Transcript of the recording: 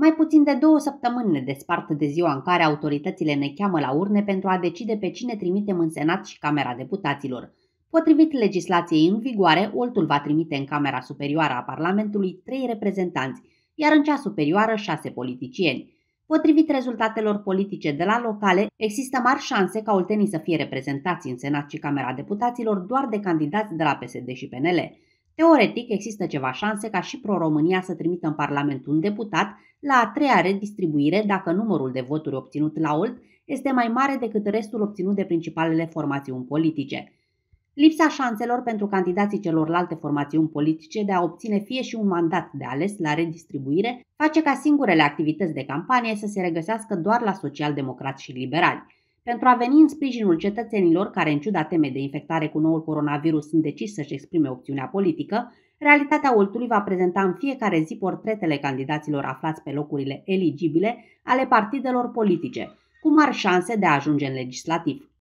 Mai puțin de două săptămâni ne despart de ziua în care autoritățile ne cheamă la urne pentru a decide pe cine trimitem în Senat și Camera Deputaților. Potrivit legislației în vigoare, Oltul va trimite în Camera Superioară a Parlamentului trei reprezentanți, iar în cea superioară șase politicieni. Potrivit rezultatelor politice de la locale, există mari șanse ca oltenii să fie reprezentați în Senat și Camera Deputaților doar de candidați de la PSD și PNL. Teoretic, există ceva șanse ca și Pro-România să trimită în Parlament un deputat la a treia redistribuire dacă numărul de voturi obținut la OLT este mai mare decât restul obținut de principalele formațiuni politice. Lipsa șanselor pentru candidații celorlalte formațiuni politice de a obține fie și un mandat de ales la redistribuire face ca singurele activități de campanie să se regăsească doar la socialdemocrați și liberali. Pentru a veni în sprijinul cetățenilor care, în ciuda temei de infectare cu noul coronavirus, sunt decis să-și exprime opțiunea politică, realitatea Oltului va prezenta în fiecare zi portretele candidaților aflați pe locurile eligibile ale partidelor politice, cu mari șanse de a ajunge în legislativ.